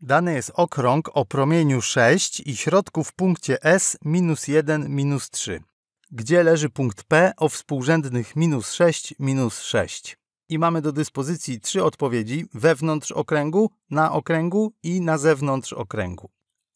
Dany jest okrąg o promieniu 6 i środku w punkcie S minus 1 minus 3, gdzie leży punkt P o współrzędnych minus 6 minus 6. I mamy do dyspozycji trzy odpowiedzi wewnątrz okręgu, na okręgu i na zewnątrz okręgu.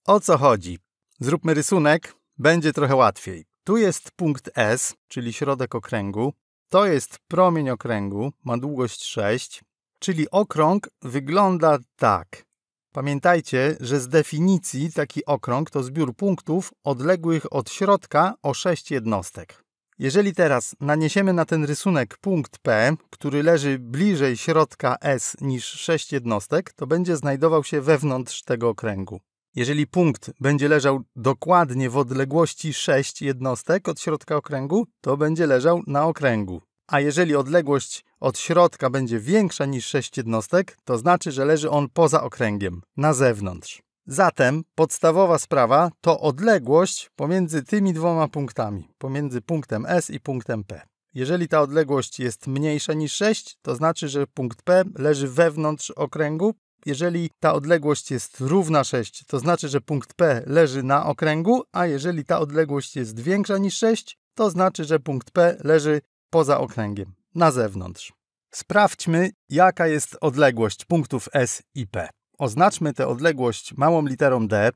O co chodzi? Zróbmy rysunek, będzie trochę łatwiej. Tu jest punkt S, czyli środek okręgu. To jest promień okręgu, ma długość 6, czyli okrąg wygląda tak. Pamiętajcie, że z definicji taki okrąg to zbiór punktów odległych od środka o 6 jednostek. Jeżeli teraz naniesiemy na ten rysunek punkt P, który leży bliżej środka S niż 6 jednostek, to będzie znajdował się wewnątrz tego okręgu. Jeżeli punkt będzie leżał dokładnie w odległości 6 jednostek od środka okręgu, to będzie leżał na okręgu a jeżeli odległość od środka będzie większa niż 6 jednostek, to znaczy, że leży on poza okręgiem, na zewnątrz. Zatem podstawowa sprawa to odległość pomiędzy tymi dwoma punktami, pomiędzy punktem S i punktem P. Jeżeli ta odległość jest mniejsza niż 6, to znaczy, że punkt P leży wewnątrz okręgu. Jeżeli ta odległość jest równa 6, to znaczy, że punkt P leży na okręgu, a jeżeli ta odległość jest większa niż 6, to znaczy, że punkt P leży poza okręgiem, na zewnątrz. Sprawdźmy, jaka jest odległość punktów S i P. Oznaczmy tę odległość małą literą D,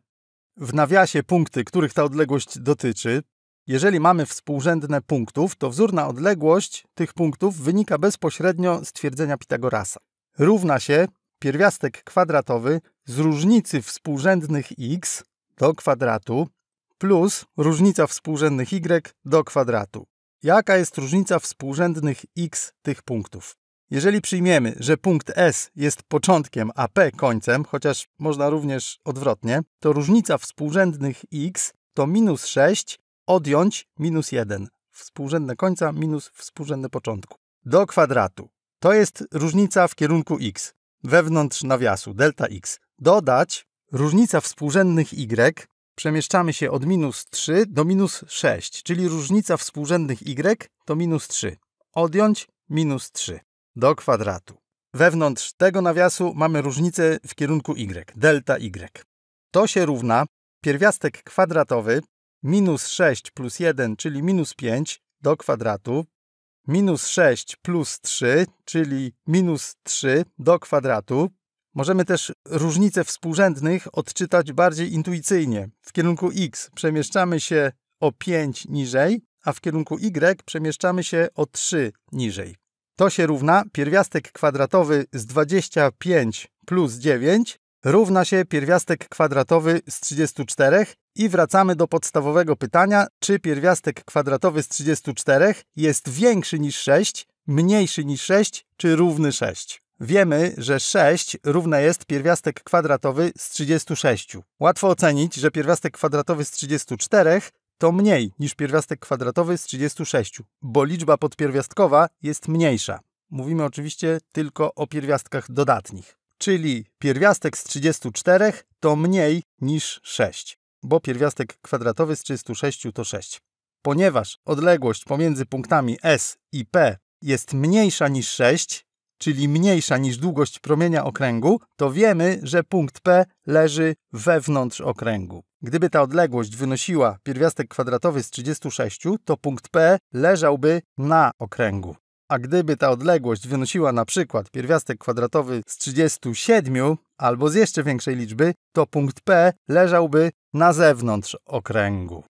w nawiasie punkty, których ta odległość dotyczy. Jeżeli mamy współrzędne punktów, to wzórna odległość tych punktów wynika bezpośrednio z twierdzenia Pitagorasa. Równa się pierwiastek kwadratowy z różnicy współrzędnych x do kwadratu plus różnica współrzędnych y do kwadratu jaka jest różnica współrzędnych x tych punktów. Jeżeli przyjmiemy, że punkt S jest początkiem, a P końcem, chociaż można również odwrotnie, to różnica współrzędnych x to minus 6 odjąć minus 1. Współrzędne końca minus współrzędne początku. Do kwadratu. To jest różnica w kierunku x. Wewnątrz nawiasu delta x. Dodać różnica współrzędnych y przemieszczamy się od minus 3 do minus 6, czyli różnica współrzędnych y to minus 3. Odjąć minus 3 do kwadratu. Wewnątrz tego nawiasu mamy różnicę w kierunku y, delta y. To się równa pierwiastek kwadratowy minus 6 plus 1, czyli minus 5 do kwadratu, minus 6 plus 3, czyli minus 3 do kwadratu, Możemy też różnice współrzędnych odczytać bardziej intuicyjnie. W kierunku x przemieszczamy się o 5 niżej, a w kierunku y przemieszczamy się o 3 niżej. To się równa pierwiastek kwadratowy z 25 plus 9 równa się pierwiastek kwadratowy z 34 i wracamy do podstawowego pytania, czy pierwiastek kwadratowy z 34 jest większy niż 6, mniejszy niż 6 czy równy 6. Wiemy, że 6 równe jest pierwiastek kwadratowy z 36. Łatwo ocenić, że pierwiastek kwadratowy z 34 to mniej niż pierwiastek kwadratowy z 36, bo liczba podpierwiastkowa jest mniejsza. Mówimy oczywiście tylko o pierwiastkach dodatnich. Czyli pierwiastek z 34 to mniej niż 6, bo pierwiastek kwadratowy z 36 to 6. Ponieważ odległość pomiędzy punktami S i P jest mniejsza niż 6, czyli mniejsza niż długość promienia okręgu, to wiemy, że punkt P leży wewnątrz okręgu. Gdyby ta odległość wynosiła pierwiastek kwadratowy z 36, to punkt P leżałby na okręgu. A gdyby ta odległość wynosiła na przykład pierwiastek kwadratowy z 37 albo z jeszcze większej liczby, to punkt P leżałby na zewnątrz okręgu.